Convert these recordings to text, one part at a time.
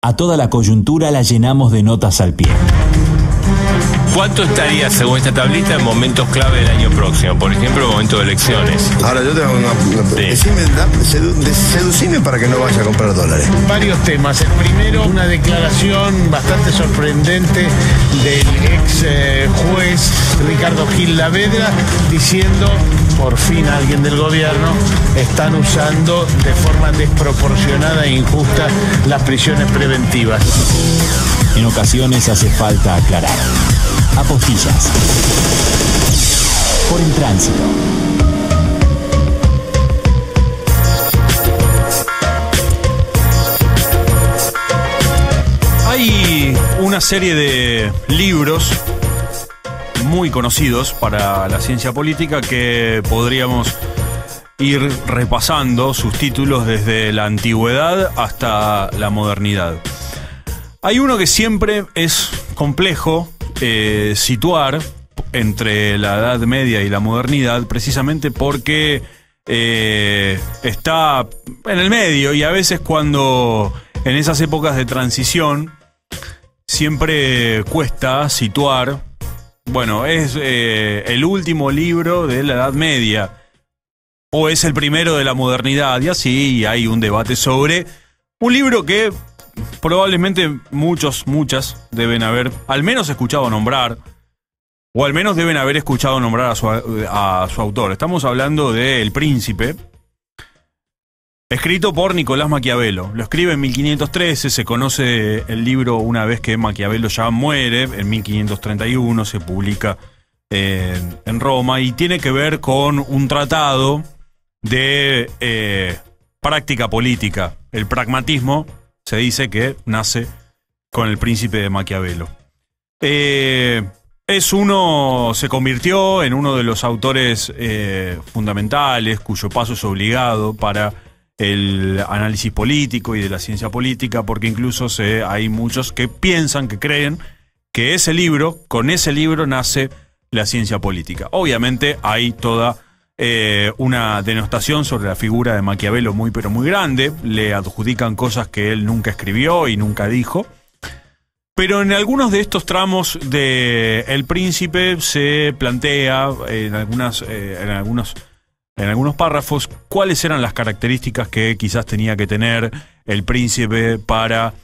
A toda la coyuntura la llenamos de notas al pie. ¿Cuánto estaría, según esta tablita, en momentos clave del año próximo? Por ejemplo, en momento de elecciones. Ahora, yo tengo una... pregunta. decime, seducime para que no vaya a comprar dólares. Varios temas. El primero, una declaración bastante sorprendente del ex eh, juez Ricardo Gil Lavedra diciendo por fin alguien del gobierno, están usando de forma desproporcionada e injusta las prisiones preventivas. En ocasiones hace falta aclarar a Por el tránsito. Hay una serie de libros muy conocidos para la ciencia política que podríamos ir repasando sus títulos desde la antigüedad hasta la modernidad. Hay uno que siempre es complejo eh, situar entre la Edad Media y la modernidad, precisamente porque eh, está en el medio y a veces cuando en esas épocas de transición siempre cuesta situar, bueno, es eh, el último libro de la Edad Media o es el primero de la modernidad y así hay un debate sobre un libro que probablemente muchos, muchas deben haber al menos escuchado nombrar, o al menos deben haber escuchado nombrar a su, a su autor. Estamos hablando de El Príncipe, escrito por Nicolás Maquiavelo. Lo escribe en 1513, se conoce el libro una vez que Maquiavelo ya muere, en 1531 se publica eh, en, Roma y tiene que ver con un tratado de eh, práctica política, el pragmatismo se dice que nace con el príncipe de Maquiavelo. Eh, es uno, se convirtió en uno de los autores eh, fundamentales cuyo paso es obligado para el análisis político y de la ciencia política, porque incluso hay muchos que piensan, que creen, que ese libro, con ese libro nace la ciencia política. Obviamente hay toda eh, una denostación sobre la figura de Maquiavelo muy pero muy grande, le adjudican cosas que él nunca escribió y nunca dijo. Pero en algunos de estos tramos de El Príncipe se plantea eh, en algunas eh, en algunos en algunos párrafos cuáles eran las características que quizás tenía que tener el príncipe para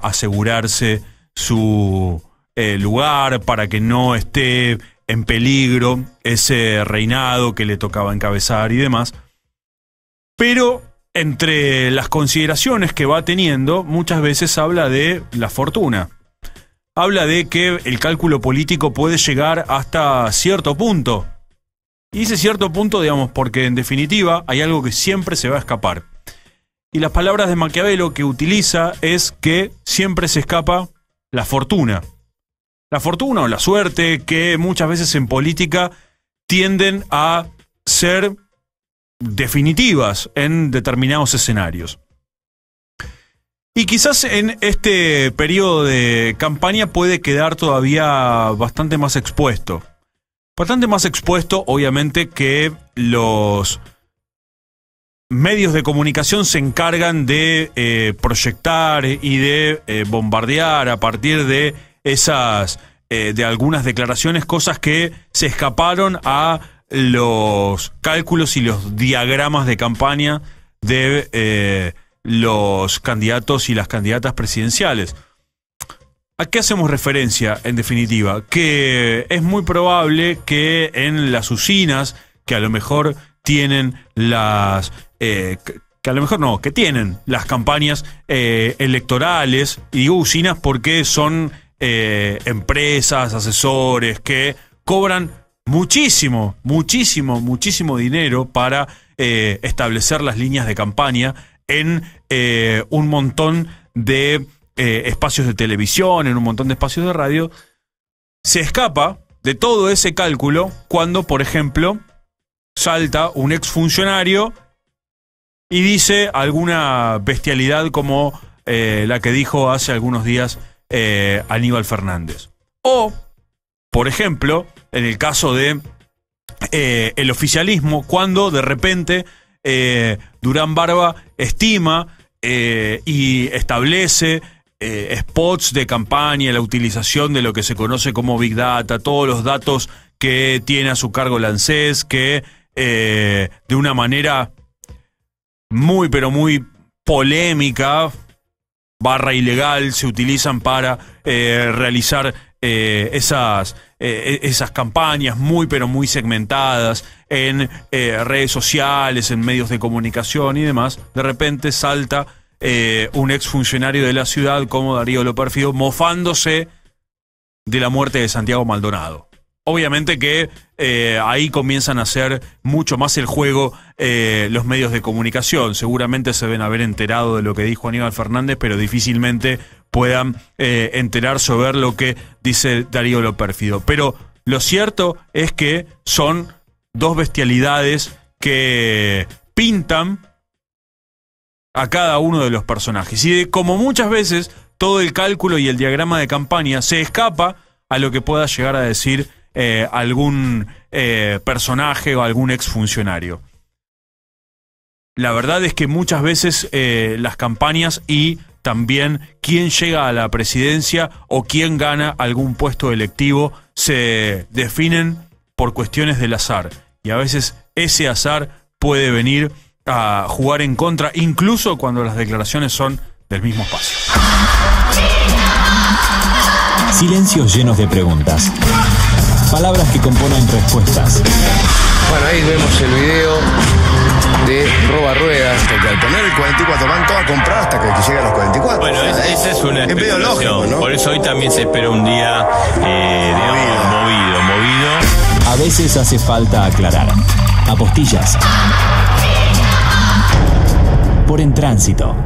asegurarse su lugar, para que no esté en peligro ese reinado que le tocaba encabezar y demás. Pero entre las consideraciones que va teniendo, muchas veces habla de la fortuna. Habla de que el cálculo político puede llegar hasta cierto punto. Y ese cierto punto, digamos, porque en definitiva hay algo que siempre se va a escapar. Y las palabras de Maquiavelo que utiliza es que siempre se escapa la fortuna la fortuna o la suerte, que muchas veces en política tienden a ser definitivas en determinados escenarios. Y quizás en este periodo de campaña puede quedar todavía bastante más expuesto. Bastante más expuesto, obviamente, que los medios de comunicación se encargan de eh, proyectar y de eh, bombardear a partir de esas, eh, de algunas declaraciones, cosas que se escaparon a los cálculos y los diagramas de campaña de eh, los candidatos y las candidatas presidenciales. ¿A qué hacemos referencia, en definitiva? Que es muy probable que en las usinas, que a lo mejor tienen las... Eh, que a lo mejor no, que tienen las campañas electorales, y digo usinas porque son eh, empresas, asesores que cobran muchísimo, muchísimo, muchísimo dinero para eh, establecer las líneas de campaña en eh, un montón de espacios de televisión, en un montón de espacios de radio. Se escapa de todo ese cálculo cuando, por ejemplo, salta un exfuncionario y dice alguna bestialidad como la que dijo hace algunos días eh, Aníbal Fernández. O, por ejemplo, en el caso de eh, el oficialismo, cuando de repente eh, Durán Barba estima y establece spots de campaña, la utilización de lo que se conoce como Big Data, todos los datos que tiene a su cargo el que de una manera muy, pero muy polémica, barra ilegal se utilizan para eh, realizar eh, esas, eh, e, esas campañas muy pero muy segmentadas en redes sociales, en medios de comunicación y demás, de repente salta un exfuncionario de la ciudad como Darío Loperfido mofándose de la muerte de Santiago Maldonado. Obviamente que eh, ahí comienzan a hacer mucho más el juego eh, los medios de comunicación. Seguramente se deben haber enterado de lo que dijo Aníbal Fernández, pero difícilmente puedan eh, enterarse o ver lo que dice Darío lo pérfido. Pero lo cierto es que son dos bestialidades que pintan a cada uno de los personajes. Y como muchas veces todo el cálculo y el diagrama de campaña se escapa a lo que pueda llegar a decir eh, algún eh, personaje o algún exfuncionario. La verdad es que muchas veces eh, las campañas y también quién llega a la presidencia o quién gana algún puesto electivo se definen por cuestiones del azar. Y a veces ese azar puede venir a jugar en contra, incluso cuando las declaraciones son del mismo espacio. Silencios llenos de preguntas palabras que componen respuestas. Bueno, ahí vemos el video de Roba Rueda. Porque al poner el 44 van todos a comprar hasta que, lleguen los 44. Bueno, ese esa es una lógico, Por eso hoy también se espera un día, eh, movido. movido, movido. A veces hace falta aclarar. Apostillas. Por en tránsito.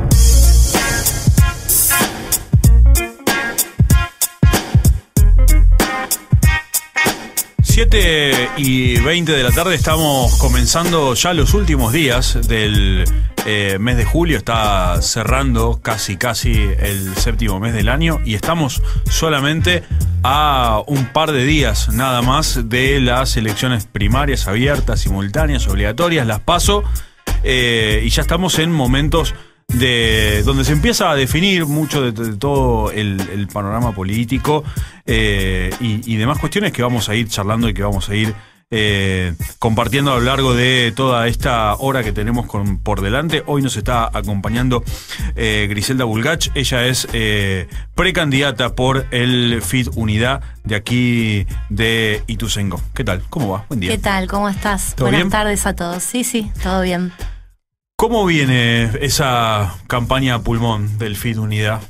7 y 20 de la tarde estamos comenzando ya los últimos días del eh, mes de julio. Está cerrando casi, casi el séptimo mes del año y estamos solamente a un par de días nada más de las elecciones primarias abiertas, simultáneas, obligatorias, las paso. Eh, y ya estamos en momentos de donde se empieza a definir mucho de, todo el, panorama político eh, y, demás cuestiones que vamos a ir charlando y que vamos a ir eh, compartiendo a lo largo de toda esta hora que tenemos por delante. Hoy nos está acompañando eh, Griselda Bulgach, ella es eh, precandidata por el FIT Unidad de aquí de Ituzengo. ¿Qué tal? ¿Cómo va? Buen día. ¿Qué tal? ¿Cómo estás? Buenas tardes a todos. Sí, sí, todo bien. ¿Cómo viene esa campaña a pulmón del FIT Unidad?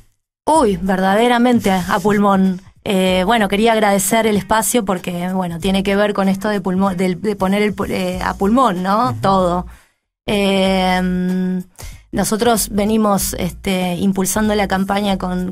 Uy, verdaderamente a pulmón. Eh, bueno, quería agradecer el espacio porque, bueno, tiene que ver con esto de, pulmón, de, poner eh, a pulmón, ¿no? Todo. Eh, nosotros venimos este, impulsando la campaña con,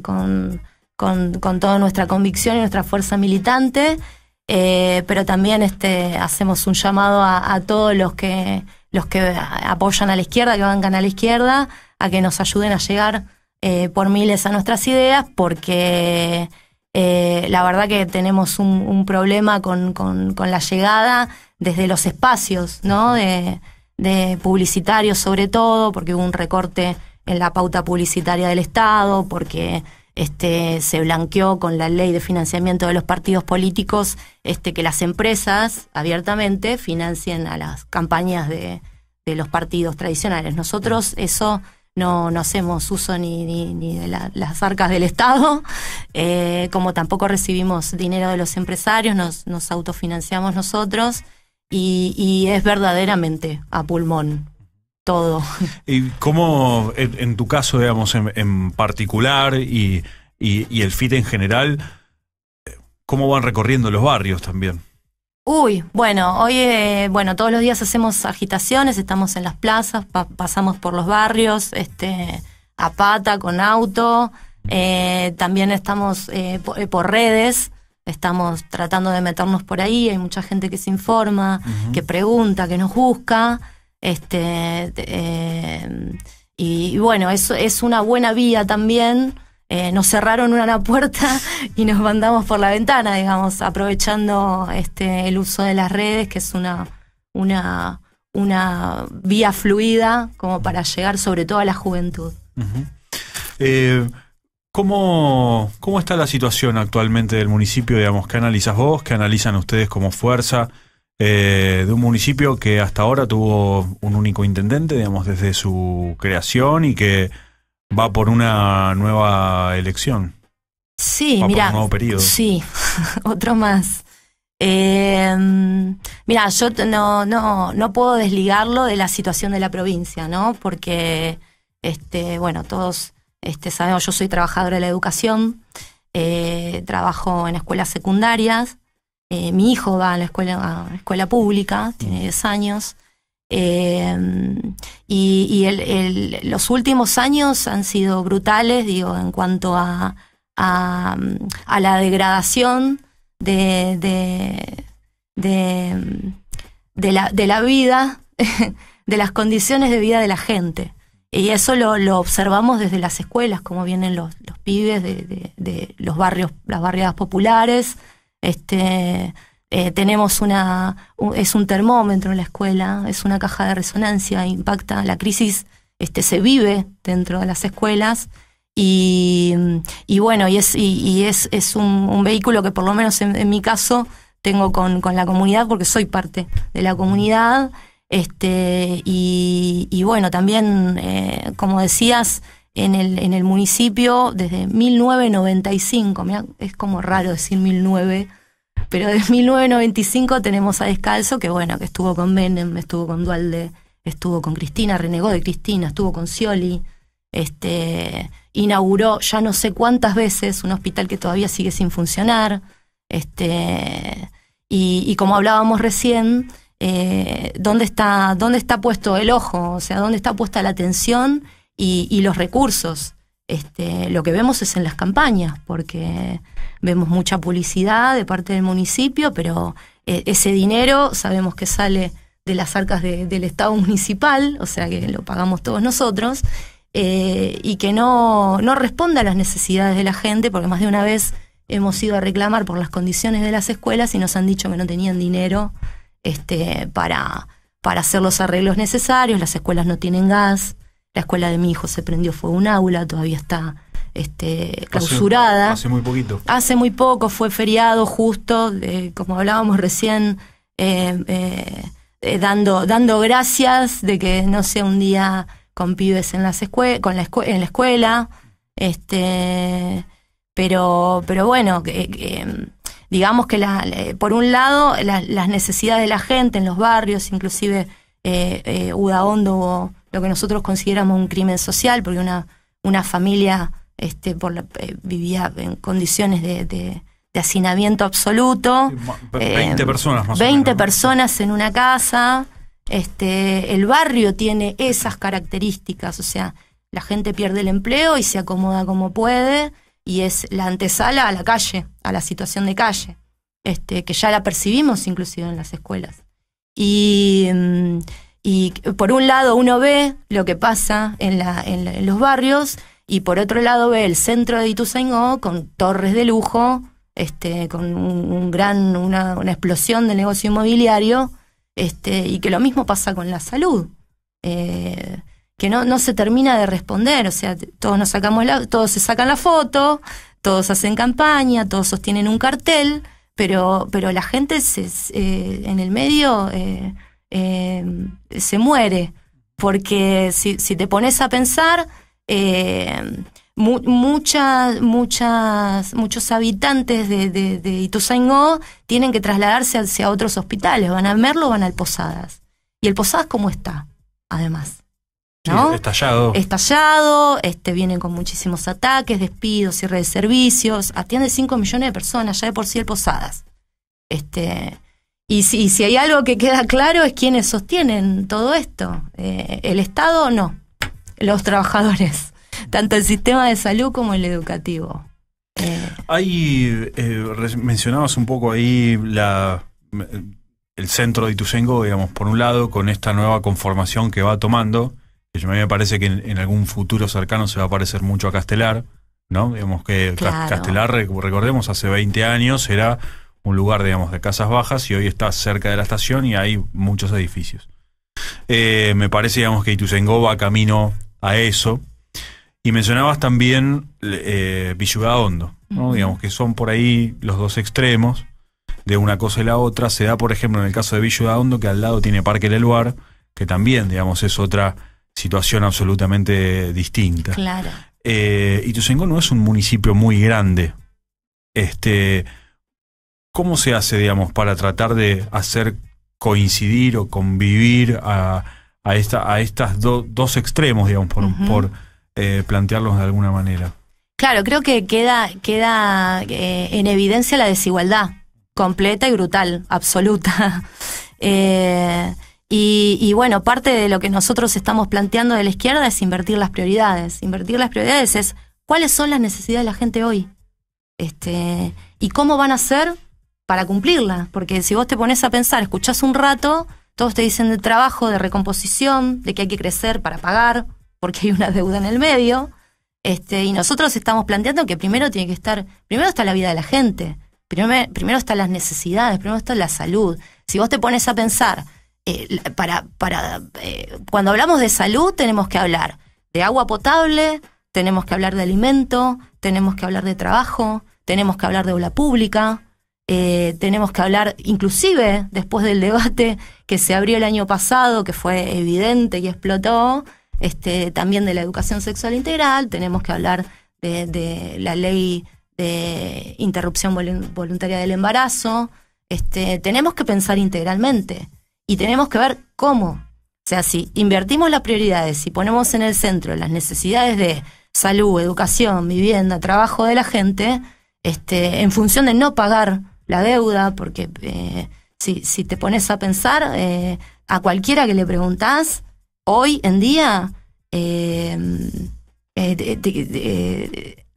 toda nuestra convicción y nuestra fuerza militante, pero también este, hacemos un llamado a todos los que los que apoyan a la izquierda, que bancan a la izquierda, a que nos ayuden a llegar eh, por miles a nuestras ideas, porque eh, la verdad que tenemos un, problema con, la llegada desde los espacios, ¿no? De, de publicitarios sobre todo, porque hubo un recorte en la pauta publicitaria del Estado, porque este, se blanqueó con la ley de financiamiento de los partidos políticos este, que las empresas abiertamente financien a las campañas de, los partidos tradicionales. Nosotros eso no, hacemos uso ni, de las arcas del Estado, eh, como tampoco recibimos dinero de los empresarios, nos, autofinanciamos nosotros y es verdaderamente a pulmón todo. ¿Y cómo, en, tu caso, digamos, en, particular y, el FIT en general, cómo van recorriendo los barrios también? Uy, bueno, hoy, eh, bueno, todos los días hacemos agitaciones, estamos en las plazas, pasamos por los barrios, este, a pata, con auto, eh, también estamos eh, por, redes, estamos tratando de meternos por ahí, hay mucha gente que se informa, que pregunta, que nos busca. Este, eh, y, bueno, eso es una buena vía también. Eh, nos cerraron una puerta y nos mandamos por la ventana, digamos, aprovechando este, el uso de las redes, que es una, una, una vía fluida como para llegar sobre todo a la juventud. Eh, ¿cómo, ¿Cómo está la situación actualmente del municipio? Digamos, ¿Qué analizas vos? ¿Qué analizan ustedes como fuerza? Eh, de un municipio que hasta ahora tuvo un único intendente, digamos, desde su creación y que va por una nueva elección. Sí, mira. Por un Sí, otro más. Em, mira, yo no, no, no puedo desligarlo de la situación de la provincia, ¿no? Porque, este, bueno, todos este, sabemos, yo soy trabajadora de la educación, eh, trabajo en escuelas secundarias eh, mi hijo va a la escuela, escuela pública, tiene 10 años. Eh, y, los últimos años han sido brutales, digo, en cuanto a, a, la degradación de, de, de, la, vida, de las condiciones de vida de la gente. Y eso lo, observamos desde las escuelas, como vienen los, pibes de, de, de los barrios, las barriadas populares, este, eh, tenemos una, es un termómetro en la escuela, es una caja de resonancia, impacta, la crisis este, se vive dentro de las escuelas y, bueno, y es, un, vehículo que por lo menos en, mi caso tengo con, la comunidad porque soy parte de la comunidad. Este, y, bueno, también, eh, como decías, en el, municipio desde 1995. es como raro decir 1009, pero desde 1995 tenemos a Descalzo, que bueno, que estuvo con Benem, estuvo con Dualde, estuvo con Cristina, renegó de Cristina, estuvo con Scioli, este, inauguró ya no sé cuántas veces un hospital que todavía sigue sin funcionar. Este, y, como hablábamos recién, eh, ¿dónde, está, ¿dónde está puesto el ojo? O sea, ¿dónde está puesta la atención? y, los recursos. Este, lo que vemos es en las campañas, porque vemos mucha publicidad de parte del municipio, pero eh, ese dinero sabemos que sale de las arcas del Estado municipal, o sea que lo pagamos todos nosotros, eh, y que no, no responde a las necesidades de la gente, porque más de una vez hemos ido a reclamar por las condiciones de las escuelas y nos han dicho que no tenían dinero este, para, para hacer los arreglos necesarios, las escuelas no tienen gas, la escuela de mi hijo se prendió fue un aula, todavía está este, clausurada. Hace, muy poquito. Hace muy poco, fue feriado justo, como hablábamos recién, eh, eh, eh, dando, dando gracias de que no sea un día con pibes en, las con la en la escuela. Este, pero, pero bueno, digamos que por un lado las necesidades de la gente en los barrios, inclusive eh, eh Udaondo hubo lo que nosotros consideramos un crimen social, porque una, una familia este, eh, vivía en condiciones de, hacinamiento absoluto. 20 eh, personas más 20 personas en una casa. Este, el barrio tiene esas características, o sea, la gente pierde el empleo y se acomoda como puede y es la antesala a la calle, a la situación de calle, este, que ya la percibimos inclusive en las escuelas. Y... Mm, y por un lado uno ve lo que pasa en, los barrios y por otro lado ve el centro de Ituzaingó con torres de lujo, este, con un, gran, una, explosión del negocio inmobiliario este, y que lo mismo pasa con la salud. Eh, que no, no se termina de responder, o sea, todos nos sacamos todos se sacan la foto, todos hacen campaña, todos sostienen un cartel, pero, pero la gente se, eh, en el medio eh, eh, se muere, porque si, te pones a pensar, eh, muchas, muchas, muchos habitantes de, Ituzaingó tienen que trasladarse hacia otros hospitales, van a Merlo, van al Posadas. ¿Y el Posadas cómo está? Además. estallado. Estallado, este, vienen con muchísimos ataques, despidos, cierre de servicios, atiende 5 millones de personas, ya de por sí el Posadas. Este, y si, si hay algo que queda claro es quiénes sostienen todo esto. Eh, el Estado o no, los trabajadores, tanto el sistema de salud como el educativo. Eh. Hay, eh, mencionabas un poco ahí el centro de Ituzengo, digamos, por un lado, con esta nueva conformación que va tomando, que a mí me parece que en, algún futuro cercano se va a parecer mucho a Castelar, ¿no? Digamos que Castelar, recordemos, hace 20 años era un lugar, digamos, de casas bajas y hoy está cerca de la estación y hay muchos edificios. Eh, me parece, digamos, que Ituzaingó va camino a eso. Y mencionabas también eh, ¿no? digamos que son por ahí los dos extremos de una cosa y la otra. Se da, por ejemplo, en el caso de Villuda que al lado tiene Parque del Lugar que también, digamos, es otra situación absolutamente distinta. Claro. Eh, no es un municipio muy grande. Este, ¿Cómo se hace, digamos, para tratar de hacer coincidir o convivir a, estos estas dos extremos, digamos, por, eh, plantearlos de alguna manera? Claro, creo que queda, eh, en evidencia la desigualdad completa y brutal, absoluta. Eh, y, bueno, parte de lo que nosotros estamos planteando de la izquierda es invertir las prioridades. Invertir las prioridades es cuáles son las necesidades de la gente hoy. Este, y cómo van a ser para cumplirla. Porque si vos te pones a pensar, escuchás un rato, todos te dicen de trabajo, de recomposición, de que hay que crecer para pagar, porque hay una deuda en el medio. Este, y nosotros estamos planteando que primero tiene que estar, primero está la vida de la gente, primero, están las necesidades, primero está la salud. Si vos te pones a pensar, eh, para, para eh, cuando hablamos de salud tenemos que hablar de agua potable, tenemos que hablar de alimento, tenemos que hablar de trabajo, tenemos que hablar de aula pública, eh, tenemos que hablar, inclusive después del debate que se abrió el año pasado, que fue evidente y explotó, este, también de la educación sexual integral, tenemos que hablar de, la ley de interrupción voluntaria del embarazo, este, tenemos que pensar integralmente y tenemos que ver cómo. O sea, si invertimos las prioridades y ponemos en el centro las necesidades de salud, educación, vivienda, trabajo de la gente, este, en función de no pagar la deuda, porque eh, si, te pones a pensar, eh, a cualquiera que le preguntás, hoy en día, eh,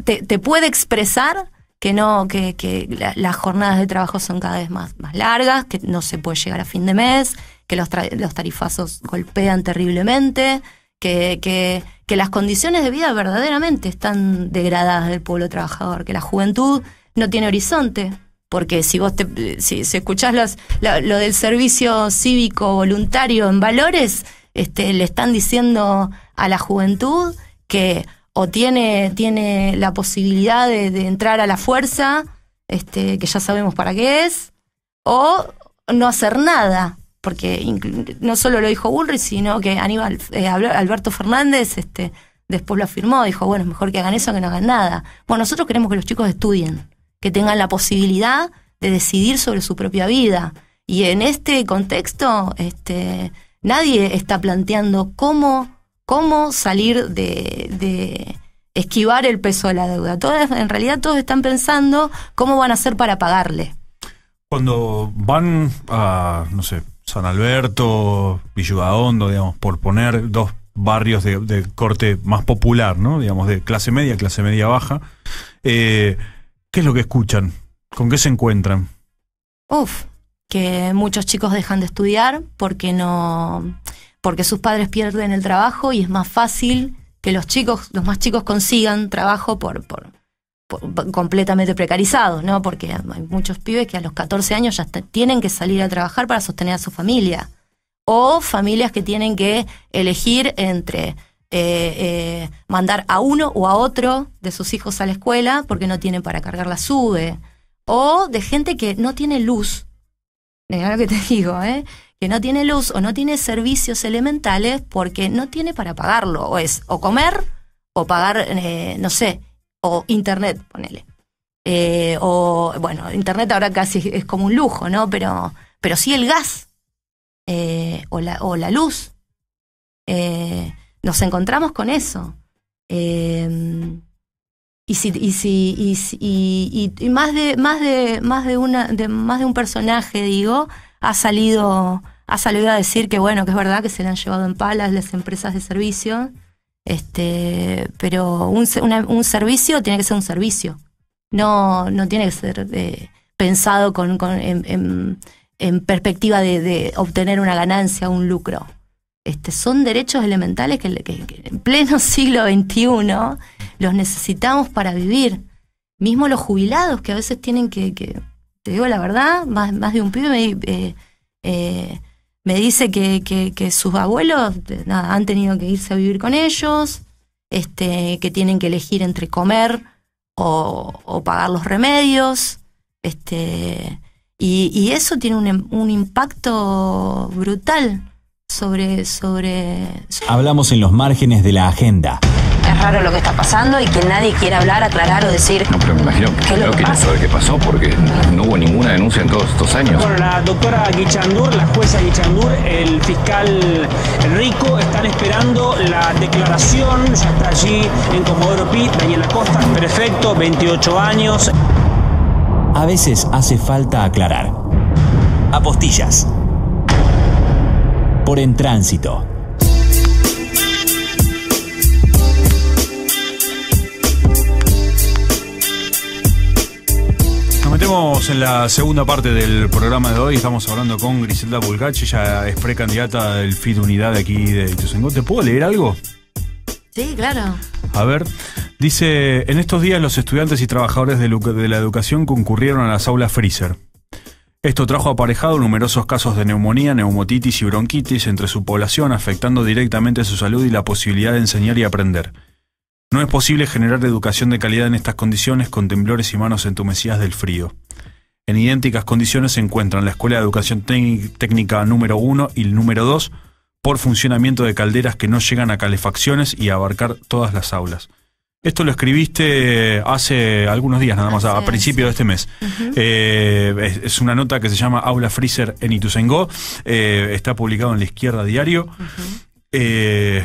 te, puede expresar que no, que, que las jornadas de trabajo son cada vez más, más largas, que no se puede llegar a fin de mes, que los, los tarifazos golpean terriblemente, que, que, que, las condiciones de vida verdaderamente están degradadas del pueblo trabajador, que la juventud no tiene horizonte, porque si vos te, si, escuchás lo, del servicio cívico voluntario en valores, este, le están diciendo a la juventud que o tiene, tiene la posibilidad de, entrar a la fuerza, este, que ya sabemos para qué es, o no hacer nada, porque no solo lo dijo Bullrich, sino que Aníbal, eh, Alberto Fernández este, después lo afirmó, dijo, bueno, es mejor que hagan eso que no hagan nada. Bueno, nosotros queremos que los chicos estudien que tengan la posibilidad de decidir sobre su propia vida. Y en este contexto, este, nadie está planteando cómo, cómo salir de, de esquivar el peso de la deuda. Todos, en realidad todos están pensando cómo van a hacer para pagarle. Cuando van a, no sé, San Alberto, Villuadondo, digamos, por poner dos barrios de, de corte más popular, ¿no? Digamos, de clase media, clase media baja, eh, ¿Qué es lo que escuchan? ¿Con qué se encuentran? Uf, que muchos chicos dejan de estudiar porque no porque sus padres pierden el trabajo y es más fácil que los chicos, los más chicos consigan trabajo por, completamente precarizados, ¿no? Porque hay muchos pibes que a los 14 años ya tienen que salir a trabajar para sostener a su familia o familias que tienen que elegir entre eh, eh, mandar a uno o a otro de sus hijos a la escuela porque no tienen para cargar la sube. O de gente que no tiene luz. lo que te digo, ¿eh? Que no tiene luz o no tiene servicios elementales porque no tiene para pagarlo. O es o comer o pagar, eh, no sé, o internet, ponele. Eh, o, bueno, internet ahora casi es como un lujo, ¿no? Pero, pero sí el gas o, la, o la luz. Eh, nos encontramos con eso. Em, y si, y si, y, más de, más de, más de una, más de un personaje, digo, ha salido, ha salido a decir que bueno, que es verdad que se le han llevado en palas las empresas de servicio, este, pero un, servicio tiene que ser un servicio. No, no tiene que ser eh, pensado con, en, perspectiva de, de obtener una ganancia, un lucro. Este, son derechos elementales que, en pleno siglo XXI los necesitamos para vivir. Mismo los jubilados que a veces tienen que, te digo la verdad, más, de un pibe me, eh, eh, dice que, sus abuelos han tenido que irse a vivir con ellos, este, que tienen que elegir entre comer o, pagar los remedios. Este, y, eso tiene un impacto brutal sobre, sobre... Hablamos en los márgenes de la agenda. Es raro lo que está pasando y que nadie quiera hablar, aclarar o decir... No, pero me imagino que, no que, qué pasó porque no hubo ninguna denuncia en todos estos años. Bueno, la doctora Guichandur, la jueza Guichandur, el fiscal Rico están esperando la declaración. Ya está allí en Comodoro Pi, Daniela Costa, prefecto, 28 años. A veces hace falta aclarar. Apostillas por En Tránsito. Nos metemos en la segunda parte del programa de hoy. Estamos hablando con Griselda Bulgach. Ella es precandidata del FIT Unidad aquí de Ituzaingó. ¿Te puedo leer algo? Sí, claro. A ver, dice, en estos días los estudiantes y trabajadores de la educación concurrieron a las aulas Freezer. Esto trajo aparejado numerosos casos de neumonía, neumotitis y bronquitis entre su población, afectando directamente su salud y la posibilidad de enseñar y aprender. No es posible generar educación de calidad en estas condiciones con temblores y manos entumecidas del frío. En idénticas condiciones se encuentran la Escuela de Educación Técnica número 1 y el número 2 por funcionamiento de calderas que no llegan a calefacciones y abarcar todas las aulas. Esto lo escribiste hace algunos días, nada más, a, principio de este mes. Eh, es, una nota que se llama Aula Freezer en Ituzengó. Eh, está publicado en La Izquierda Diario. Eh,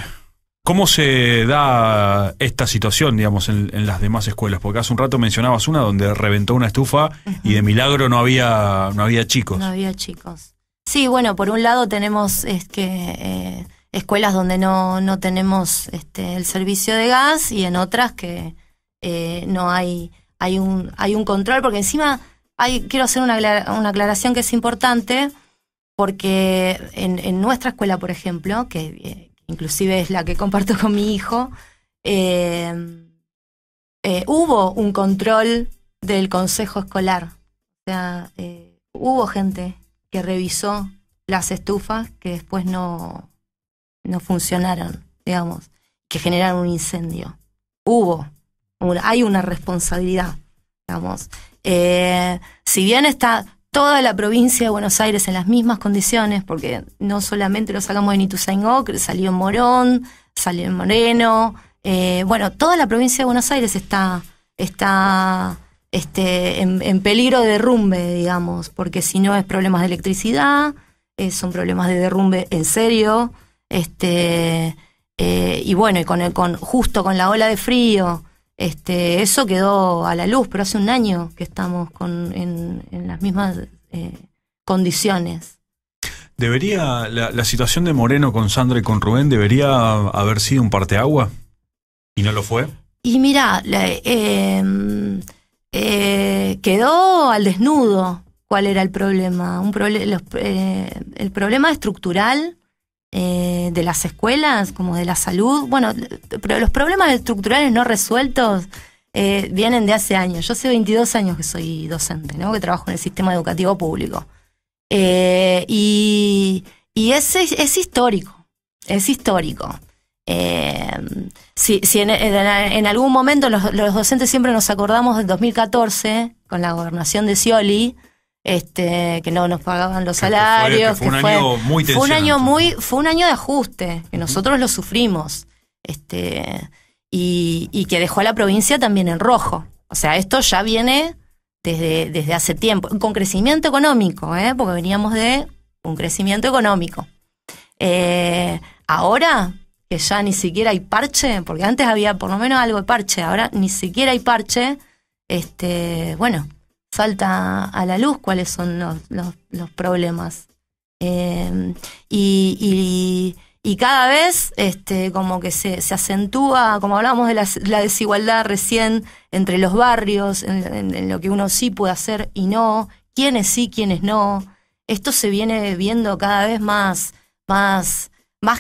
¿Cómo se da esta situación, digamos, en, las demás escuelas? Porque hace un rato mencionabas una donde reventó una estufa y de milagro no había, no había chicos. No había chicos. Sí, bueno, por un lado tenemos es que escuelas donde no, tenemos este, el servicio de gas y en otras que eh, no hay, hay, un, hay un control, porque encima hay, quiero hacer una, aclaración que es importante, porque en, nuestra escuela, por ejemplo, que eh, inclusive es la que comparto con mi hijo, eh, hubo un control del consejo escolar. O sea, hubo gente que revisó las estufas que después no, no funcionaron, digamos, que generaron un incendio. Hubo, hay una responsabilidad, digamos. Eh, si bien está toda la provincia de Buenos Aires en las mismas condiciones, porque no solamente lo sacamos de Ituzaingó, salió en Morón, salió en Moreno, eh, bueno, toda la provincia de Buenos Aires está, está este, en, peligro de derrumbe, digamos, porque si no es problemas de electricidad, eh, son problemas de derrumbe en serio, este, eh, y bueno, y con, el, con justo con la ola de frío, este, eso quedó a la luz, pero hace un año que estamos con, en, las mismas eh, condiciones. ¿Debería la, situación de Moreno con Sandra y con Rubén debería haber sido un parte agua? ¿Y no lo fue? Y mira, em, eh, quedó al desnudo cuál era el problema. Un el problema estructural eh, de las escuelas, como de la salud. Bueno, los problemas estructurales no resueltos eh, vienen de hace años. Yo hace 22 años que soy docente, que trabajo en el sistema educativo público. Eh, y, y es, histórico, es histórico. si, si en, algún momento los, los docentes siempre nos acordamos del 2014, con la gobernación de Scioli, este que no nos pagaban los salarios. Fue, fue, un año muy fue un año Fue un año de ajuste, que nosotros lo sufrimos. Este, y, que dejó a la provincia también en rojo. O sea, esto ya viene desde, desde hace tiempo, con crecimiento económico, ¿eh? porque veníamos de un crecimiento económico. Eh, ahora que ya ni siquiera hay parche, porque antes había por lo menos algo de parche, ahora ni siquiera hay parche, este, bueno, salta a la luz cuáles son los, los, problemas. Em, y, y, cada vez este, como que se, se acentúa, como hablábamos de la, desigualdad recién entre los barrios, en, lo que uno sí puede hacer y no, quiénes sí, quiénes no. Esto se viene viendo cada vez más, más,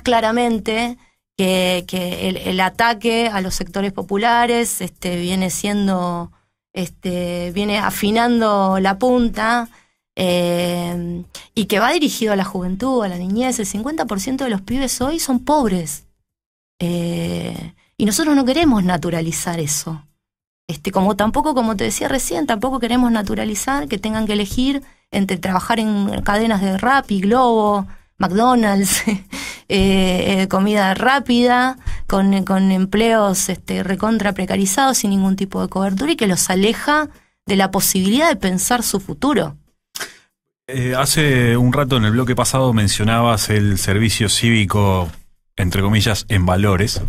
claramente que, el, el, ataque a los sectores populares este, viene siendo este, viene afinando la punta eh, y que va dirigido a la juventud, a la niñez. El 50% de los pibes hoy son pobres. Eh, y nosotros no queremos naturalizar eso. Este, como tampoco, como te decía recién, tampoco queremos naturalizar que tengan que elegir entre trabajar en cadenas de Rappi, Globo, McDonald's, eh, comida rápida, con, empleos este, recontra precarizados sin ningún tipo de cobertura y que los aleja de la posibilidad de pensar su futuro. Eh, hace un rato en el bloque pasado mencionabas el servicio cívico, entre comillas, en valores,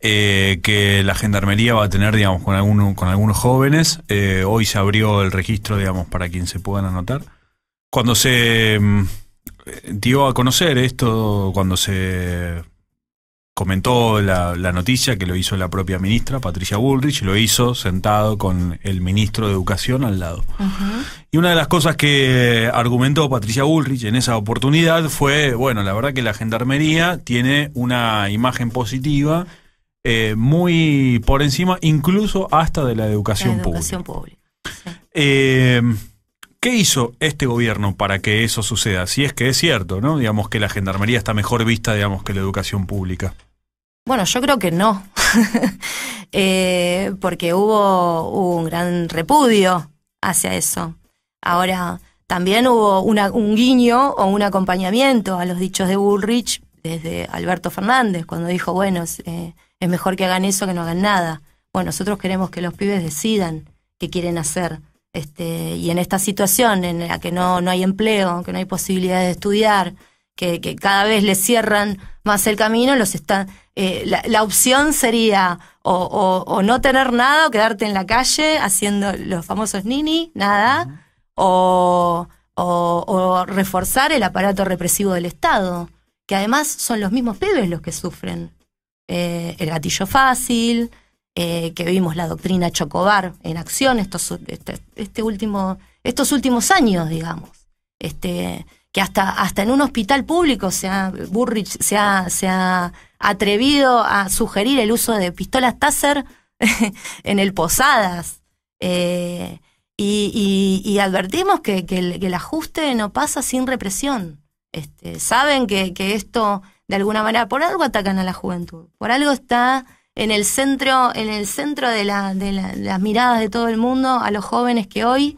eh, que la gendarmería va a tener, digamos, con, con algunos jóvenes. Eh, hoy se abrió el registro, digamos, para quien se puedan anotar. Cuando se mm, dio a conocer esto, cuando se comentó la, noticia que lo hizo la propia ministra, Patricia Bullrich, lo hizo sentado con el ministro de Educación al lado. Y una de las cosas que argumentó Patricia Bullrich en esa oportunidad fue, bueno, la verdad que la gendarmería tiene una imagen positiva eh, muy por encima, incluso hasta de la educación, pública. Eh, ¿Qué hizo este gobierno para que eso suceda? Si es que es cierto, ¿no? Digamos que la gendarmería está mejor vista, digamos, que la educación pública. Bueno, yo creo que no, eh, porque hubo, un gran repudio hacia eso. Ahora, también hubo un guiño o un acompañamiento a los dichos de Bullrich desde Alberto Fernández, cuando dijo, bueno, eh, es, mejor que hagan eso que no hagan nada. Bueno, nosotros queremos que los pibes decidan qué quieren hacer. Este, y en esta situación en la que no, no hay empleo, que no hay posibilidad de estudiar, que, cada vez le cierran más el camino, los eh, la, opción sería o, no tener nada o quedarte en la calle haciendo los famosos nini, nada, o, reforzar el aparato represivo del Estado, que además son los mismos pibes los que sufren. Eh, el gatillo fácil, eh, que vimos la doctrina Chocobar en acción estos, este, este último, estos últimos años, digamos. Este, que hasta, hasta en un hospital público se Burrich se ha, atrevido a sugerir el uso de pistolas Taser en el Posadas. Eh, y, advertimos que, el, ajuste no pasa sin represión. Este, saben que, que esto, de alguna manera, por algo atacan a la juventud, por algo está en el centro, en el centro de, las miradas de todo el mundo a los jóvenes que hoy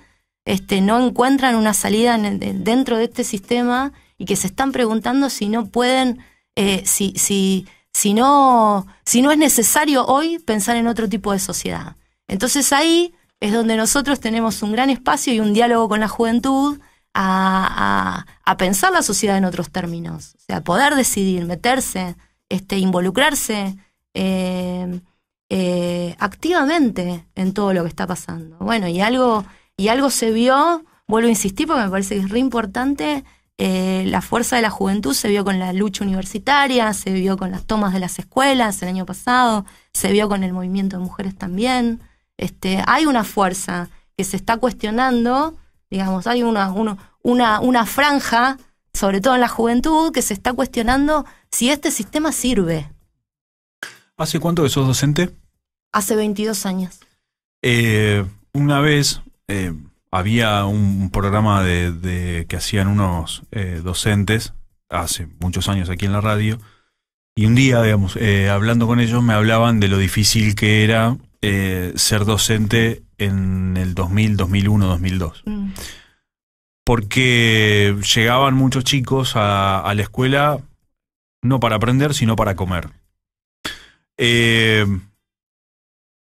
este, no encuentran una salida dentro de este sistema y que se están preguntando si no pueden, eh, si, no, si no es necesario hoy pensar en otro tipo de sociedad. Entonces ahí es donde nosotros tenemos un gran espacio y un diálogo con la juventud a, pensar la sociedad en otros términos, o sea, poder decidir, meterse, este, involucrarse. Eh, eh, activamente en todo lo que está pasando. Bueno, y algo y algo se vio, vuelvo a insistir porque me parece que es re importante, eh, la fuerza de la juventud se vio con la lucha universitaria, se vio con las tomas de las escuelas el año pasado, se vio con el movimiento de mujeres también. Este, hay una fuerza que se está cuestionando, digamos, hay una, franja, sobre todo en la juventud, que se está cuestionando si este sistema sirve. ¿Hace cuánto que sos docente? Hace 22 años. Eh, una vez eh, había un programa de, que hacían unos eh, docentes hace muchos años aquí en la radio. Y un día, digamos, eh, hablando con ellos, me hablaban de lo difícil que era ser docente en el 2000, 2001, 2002. Porque llegaban muchos chicos a, a la escuela no para aprender, sino para comer. Eh,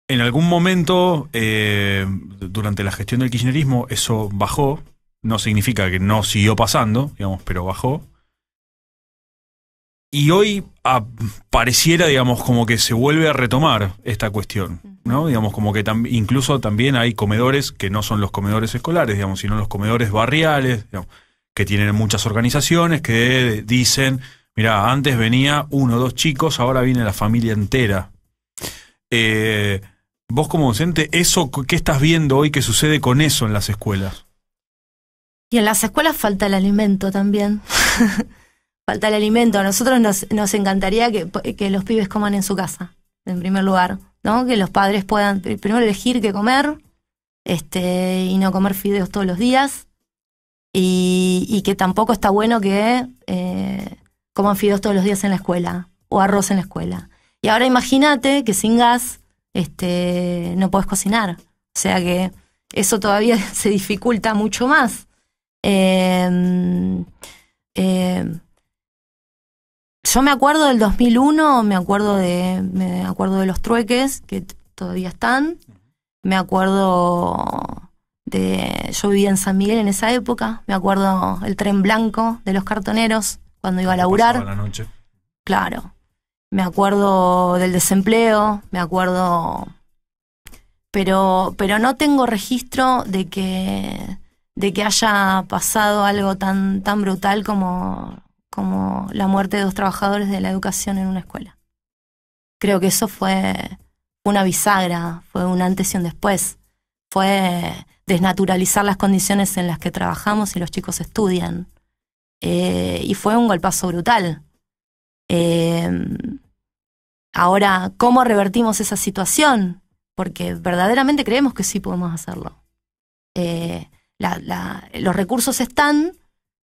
en algún momento, eh, durante la gestión del kirchnerismo, eso bajó. No significa que no siguió pasando, digamos, pero bajó. Y hoy pareciera, digamos, como que se vuelve a retomar esta cuestión, ¿no? Digamos, como que incluso también hay comedores que no son los comedores escolares, digamos, sino los comedores barriales, que tienen muchas organizaciones que dicen, mira, antes venía uno o dos chicos, ahora viene la familia entera. Eh, Vos como docente, eso, ¿qué estás viendo hoy que sucede con eso en las escuelas? Y en las escuelas falta el alimento también. falta el alimento. A nosotros nos, encantaría que, los pibes coman en su casa, en primer lugar, ¿no? Que los padres puedan primero elegir qué comer, este, y no comer fideos todos los días. Y, que tampoco está bueno que eh, coman fideos todos los días en la escuela, o arroz en la escuela. Y ahora imagínate que sin gas este, no podés cocinar. O sea que eso todavía se dificulta mucho más. Em, em, yo me acuerdo del 2001, me acuerdo de, me acuerdo de los trueques que todavía están, me acuerdo de, yo vivía en San Miguel en esa época, me acuerdo el tren blanco de los cartoneros cuando iba a laburar. Claro, me acuerdo del desempleo, me acuerdo... Pero, pero no tengo registro de que, haya pasado algo tan, brutal como, la muerte de dos trabajadores de la educación en una escuela. Creo que eso fue una bisagra, fue un antes y un después. Fue desnaturalizar las condiciones en las que trabajamos y los chicos estudian. Eh, y fue un golpazo brutal Em, ahora, ¿cómo revertimos esa situación? Porque verdaderamente creemos que sí podemos hacerlo. Eh, los recursos están,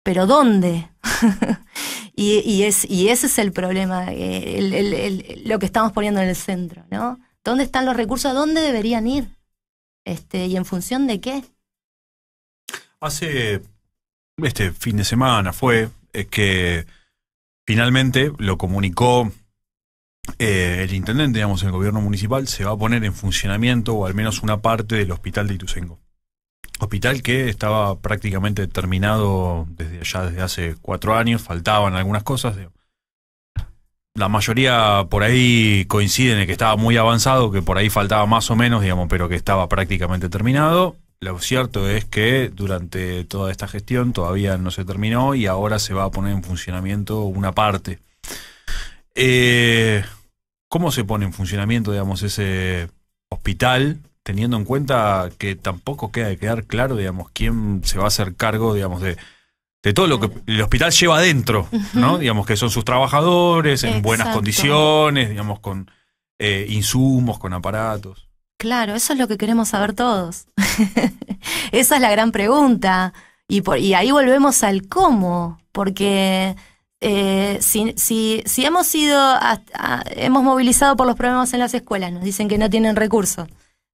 pero ¿dónde? y, ese es el problema, eh, lo que estamos poniendo en el centro, ¿no? ¿Dónde están los recursos? ¿A dónde deberían ir? Este, ¿Y en función de qué? Hace este fin de semana fue eh, que Finalmente lo comunicó eh, el intendente, digamos, el gobierno municipal, se va a poner en funcionamiento o al menos una parte del hospital de Ituzengo. Hospital que estaba prácticamente terminado desde ya desde hace cuatro años, faltaban algunas cosas. La mayoría por ahí coinciden en que estaba muy avanzado, que por ahí faltaba más o menos, digamos, pero que estaba prácticamente terminado lo cierto es que durante toda esta gestión todavía no se terminó y ahora se va a poner en funcionamiento una parte. Eh, ¿Cómo se pone en funcionamiento, digamos, ese hospital? Teniendo en cuenta que tampoco queda de quedar claro, digamos, quién se va a hacer cargo, digamos, de, todo lo que el hospital lleva adentro, ¿no? Digamos que son sus trabajadores, en buenas condiciones, digamos, con eh, insumos, con aparatos. Claro, eso es lo que queremos saber todos. Esa es la gran pregunta. Y, por, y ahí volvemos al cómo, porque eh, si, si, hemos sido, hemos movilizado por los problemas en las escuelas, nos dicen que no tienen recursos.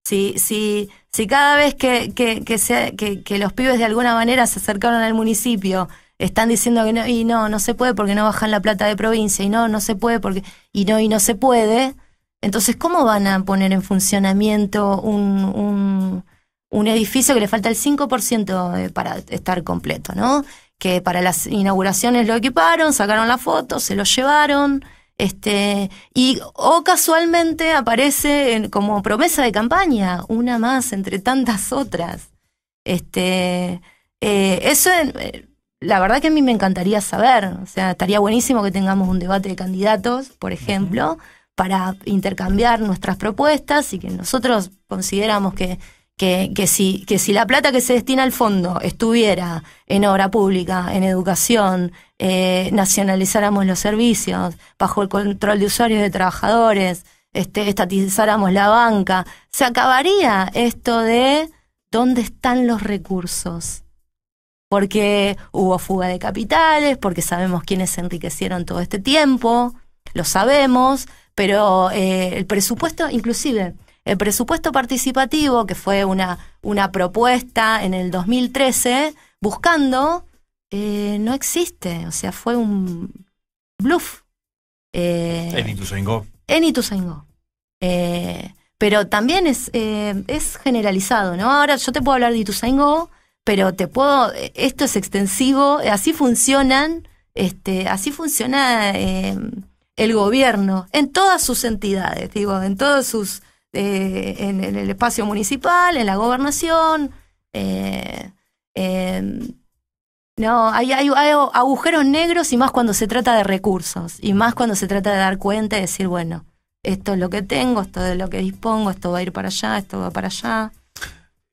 Si, si, si cada vez que, que, que, los pibes de alguna manera se acercaron al municipio, están diciendo que no, y no, no se puede porque no bajan la plata de provincia, y no, no se puede porque, y no, y no se puede, entonces, ¿cómo van a poner en funcionamiento un, un, edificio que le falta el 5% eh, para estar completo, ¿no? Que para las inauguraciones lo equiparon, sacaron la foto, se lo llevaron, este, y o casualmente aparece como promesa de campaña, una más entre tantas otras. Este, eh, eso, eh, la verdad que a mí me encantaría saber, o sea, estaría buenísimo que tengamos un debate de candidatos, por ejemplo para intercambiar nuestras propuestas y que nosotros consideramos que, que, si, la plata que se destina al fondo estuviera en obra pública, en educación, eh, nacionalizáramos los servicios, bajo el control de usuarios de trabajadores, este, estatizáramos la banca, se acabaría esto de dónde están los recursos. Porque hubo fuga de capitales, porque sabemos quiénes se enriquecieron todo este tiempo, lo sabemos, pero eh, el presupuesto, inclusive, el presupuesto participativo, que fue una, una propuesta en el 2013, buscando, eh, no existe. O sea, fue un bluff. Eh, en Ituzaingó. En eh, pero también es, es generalizado, ¿no? Ahora yo te puedo hablar de Ituzaingó, pero te puedo, esto es extensivo, así funcionan, este, así funciona el gobierno, en todas sus entidades, digo, en todos sus, eh, en, el espacio municipal, en la gobernación, eh, em, no, hay, agujeros negros y más cuando se trata de recursos, y más cuando se trata de dar cuenta y decir, bueno, esto es lo que tengo, esto es lo que dispongo, esto va a ir para allá, esto va para allá.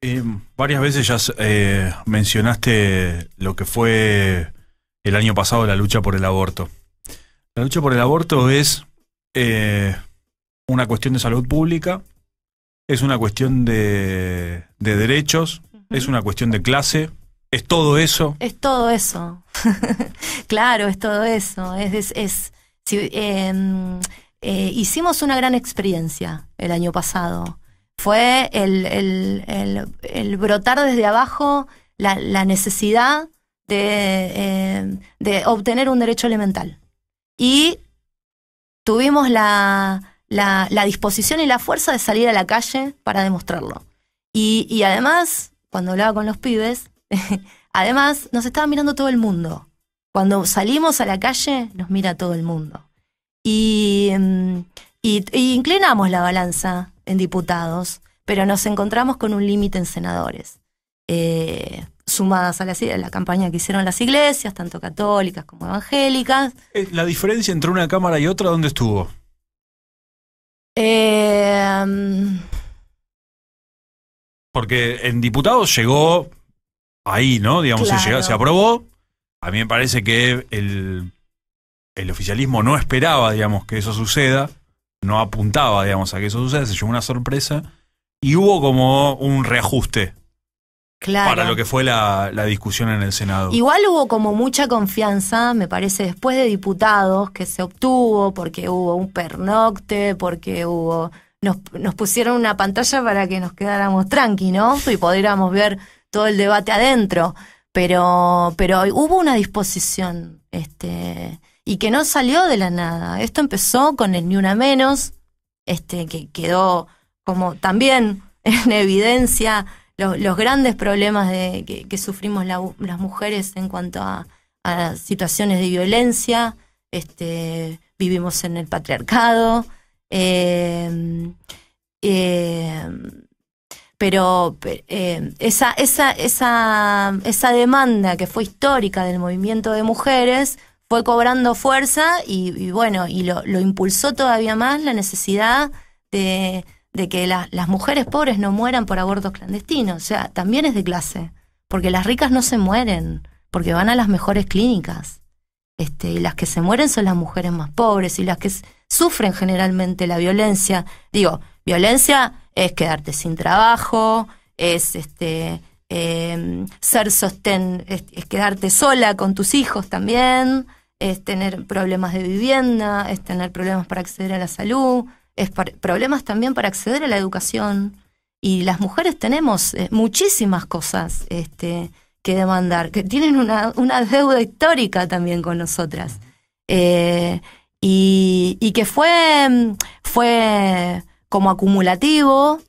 Em, varias veces ya eh, mencionaste lo que fue el año pasado la lucha por el aborto. La lucha por el aborto es eh, una cuestión de salud pública, es una cuestión de, derechos, es una cuestión de clase, es todo eso. Es todo eso. claro, es todo eso. Es, em, eh, hicimos una gran experiencia el año pasado. Fue el, brotar desde abajo la, necesidad em, de obtener un derecho elemental y tuvimos la, disposición y la fuerza de salir a la calle para demostrarlo. Y, además, cuando hablaba con los pibes, además nos estaba mirando todo el mundo. Cuando salimos a la calle, nos mira todo el mundo. Y, mm, inclinamos la balanza en diputados, pero nos encontramos con un límite en senadores. Eh, sumadas a la, campaña que hicieron las iglesias, tanto católicas como evangélicas. Eh, ¿La diferencia entre una cámara y otra dónde estuvo? Em. Porque en diputados llegó ahí, ¿no? Digamos, se, aprobó. A mí me parece que el, el oficialismo no esperaba, digamos, que eso suceda. No apuntaba, digamos, a que eso suceda. Se llevó una sorpresa. Y hubo como un reajuste para lo que fue la, discusión en el Senado. Igual hubo como mucha confianza, me parece, después de diputados que se obtuvo porque hubo un pernocte, porque hubo... Nos, pusieron una pantalla para que nos quedáramos Tranquilos Y pudiéramos ver todo el debate adentro. Pero, pero hubo una disposición, este, y que no salió de la nada. Esto empezó con el Ni Una Menos, este, que quedó como también en evidencia los, grandes problemas que, sufrimos las mujeres en cuanto a, situaciones de violencia, este, vivimos en el patriarcado, eh, eh, pero eh, esa, esa, demanda que fue histórica del movimiento de mujeres fue cobrando fuerza y, bueno, y lo impulsó todavía más la necesidad de de que las mujeres pobres no mueran por abortos clandestinos. O sea, también es de clase. Porque las ricas no se mueren, porque van a las mejores clínicas. Este, y las que se mueren son las mujeres más pobres y las que sufren generalmente la violencia. Digo, violencia es quedarte sin trabajo, es este, em, ser sostén, es, quedarte sola con tus hijos también, es tener problemas de vivienda, es tener problemas para acceder a la salud es problemas también para acceder a la educación. Y las mujeres tenemos eh, muchísimas cosas este, que demandar, que tienen una, deuda histórica también con nosotras. Eh, y, que fue, fue como acumulativo,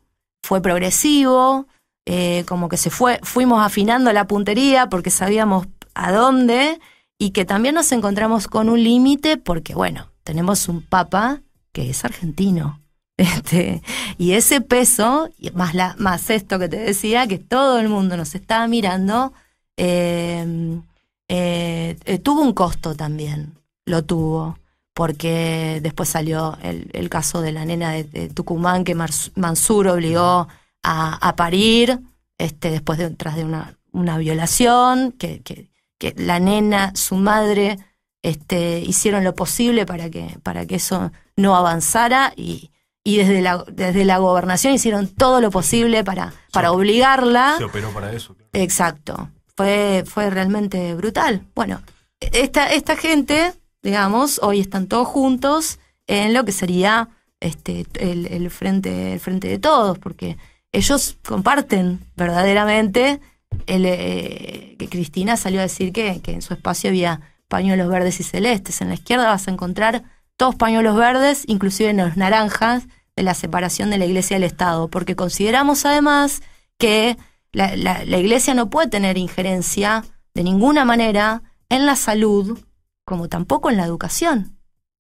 fue progresivo, eh, como que se fue, fuimos afinando la puntería porque sabíamos a dónde y que también nos encontramos con un límite porque, bueno, tenemos un papa que es argentino. Este, y ese peso, más, la, más esto que te decía, que todo el mundo nos estaba mirando, em, eh, eh, tuvo un costo también, lo tuvo, porque después salió el, el caso de la nena de, Tucumán que Mansur obligó a, parir, este, después de, tras de una, violación, que, que la nena, su madre, este, hicieron lo posible para que, para que eso no avanzara y, desde la, desde la gobernación hicieron todo lo posible para, para obligarla. Se operó para eso. Exacto. Fue, fue realmente brutal. Bueno, esta, esta gente, digamos, hoy están todos juntos en lo que sería este, el, el, frente, el frente de todos, porque ellos comparten verdaderamente. El, eh, que Cristina salió a decir que en su espacio había pañuelos verdes y celestes. En la izquierda vas a encontrar todos pañuelos verdes, inclusive en los naranjas, de la separación de la iglesia del Estado, porque consideramos además que la, iglesia no puede tener injerencia de ninguna manera en la salud, como tampoco en la educación.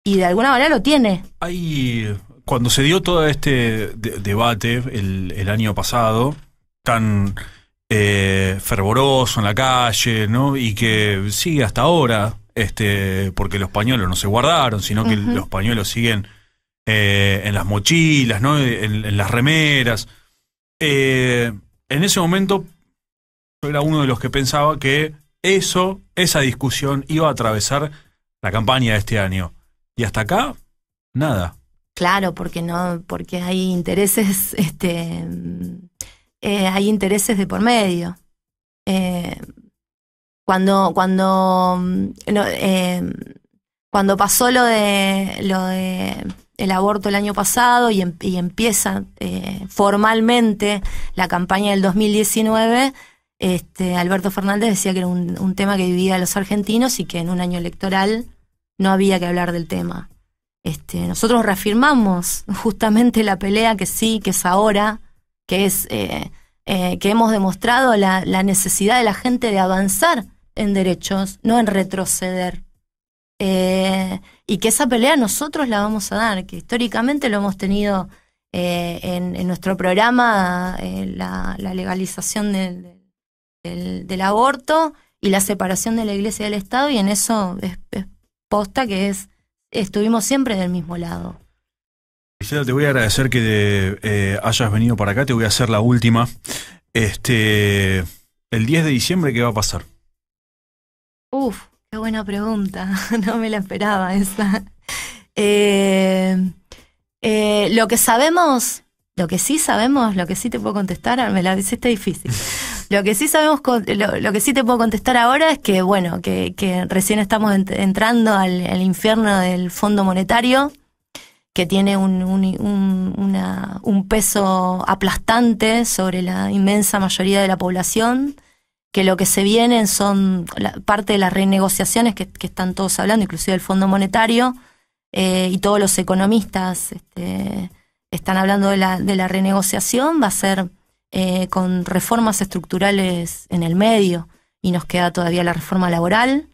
Y de alguna manera lo tiene. cuando se dio todo este debate el año pasado, tan eh, fervoroso en la calle, ¿no? Y que sigue hasta ahora, este, porque los pañuelos no se guardaron, sino que los pañuelos siguen eh, en las mochilas, ¿no? En, las remeras. Eh, en ese momento, yo era uno de los que pensaba que eso, esa discusión, iba a atravesar la campaña de este año. Y hasta acá, nada. Claro, porque no, porque hay intereses, este eh, hay intereses de por medio. Eh, cuando, cuando, mm, eh, cuando pasó lo de, lo el aborto el año pasado y, em, empieza formalmente la campaña del 2019, este, Alberto Fernández decía que era un, tema que vivía los argentinos y que en un año electoral no había que hablar del tema. Este, nosotros reafirmamos justamente la pelea que sí, que es ahora, que es eh, eh, que hemos demostrado la, necesidad de la gente de avanzar en derechos, no en retroceder. Eh, y que esa pelea nosotros la vamos a dar, que históricamente lo hemos tenido en, nuestro programa, la, legalización del, aborto y la separación de la iglesia y del Estado, y en eso posta que es, estuvimos siempre del mismo lado te voy a agradecer que eh, hayas venido para acá. Te voy a hacer la última. Este, el 10 de diciembre, ¿qué va a pasar? Uf, qué buena pregunta. No me la esperaba esa. Eh, eh, lo que sabemos, lo que sí sabemos, lo que sí te puedo contestar, ah, me la hiciste difícil. Lo que sí sabemos, que sí te puedo contestar ahora es que, bueno, que, recién estamos entrando al infierno del Fondo Monetario que tiene un, peso aplastante sobre la inmensa mayoría de la población, que lo que se vienen son parte de las renegociaciones que, están todos hablando, inclusive el Fondo Monetario, eh, y todos los economistas este, están hablando de la, de la renegociación, va a ser eh, con reformas estructurales en el medio, y nos queda todavía la reforma laboral,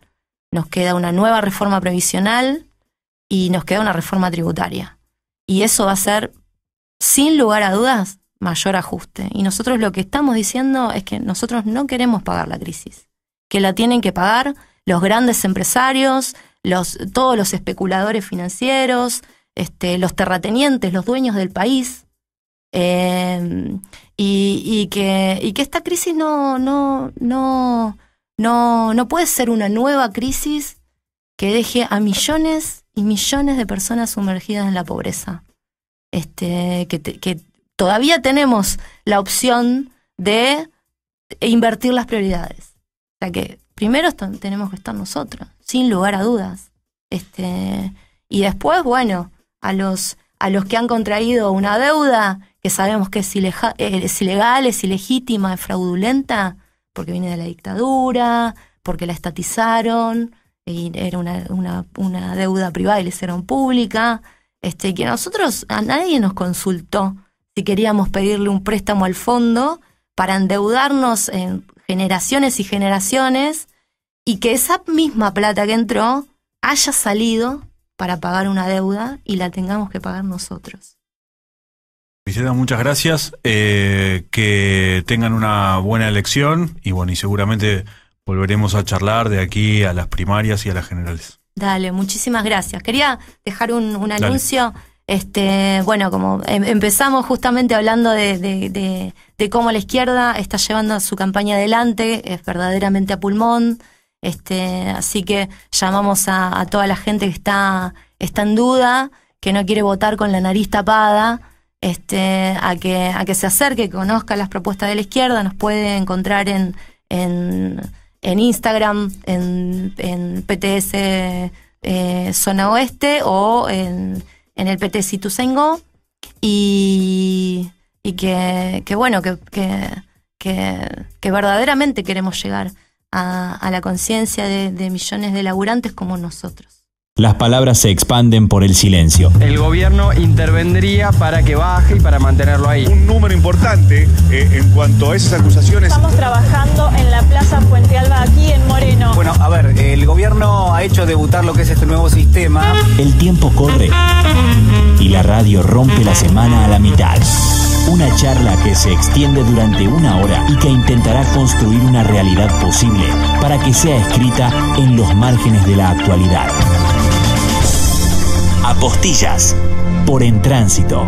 nos queda una nueva reforma previsional, y nos queda una reforma tributaria. Y eso va a ser, sin lugar a dudas, mayor ajuste. Y nosotros lo que estamos diciendo es que nosotros no queremos pagar la crisis, que la tienen que pagar los grandes empresarios, los, todos los especuladores financieros, este, los terratenientes, los dueños del país. Eh, y, que, y que esta crisis no, no, no, no, no puede ser una nueva crisis que deje a millones y millones de personas sumergidas en la pobreza. Este, que, todavía tenemos la opción de invertir las prioridades. O sea que primero tenemos que estar nosotros, sin lugar a dudas. Este, y después, bueno, a los, a los que han contraído una deuda que sabemos que es, eh, es ilegal, es ilegítima, es fraudulenta, porque viene de la dictadura, porque la estatizaron, y era una, deuda privada y le hicieron pública, este, que a nosotros, a nadie nos consultó si queríamos pedirle un préstamo al fondo para endeudarnos en generaciones y generaciones y que esa misma plata que entró haya salido para pagar una deuda y la tengamos que pagar nosotros. Vicenta, muchas gracias. Eh, que tengan una buena elección y bueno, y seguramente volveremos a charlar de aquí a las primarias y a las generales. Dale, muchísimas gracias. Quería dejar un, anuncio. Este, bueno, como em, empezamos justamente hablando de, cómo la izquierda está llevando su campaña adelante, es verdaderamente a pulmón. Este, así que llamamos a, toda la gente que está, está en duda, que no quiere votar con la nariz tapada, este, a, que, a que se acerque, conozca las propuestas de la izquierda, nos puede encontrar en en Instagram, en, en PTS eh, Zona Oeste o en, el PT Sengo Y, y que, que bueno, que, que, que, verdaderamente queremos llegar a, la conciencia de, de millones de laburantes como nosotros. Las palabras se expanden por el silencio. El gobierno intervendría para que baje y para mantenerlo ahí. Un número importante eh, en cuanto a esas acusaciones. Estamos trabajando en la Plaza Puente aquí en Moreno. Bueno, a ver, el gobierno ha hecho debutar lo que es este nuevo sistema. El tiempo corre y la radio rompe la semana a la mitad. Una charla que se extiende durante una hora y que intentará construir una realidad posible para que sea escrita en los márgenes de la actualidad. Apostillas por En Tránsito.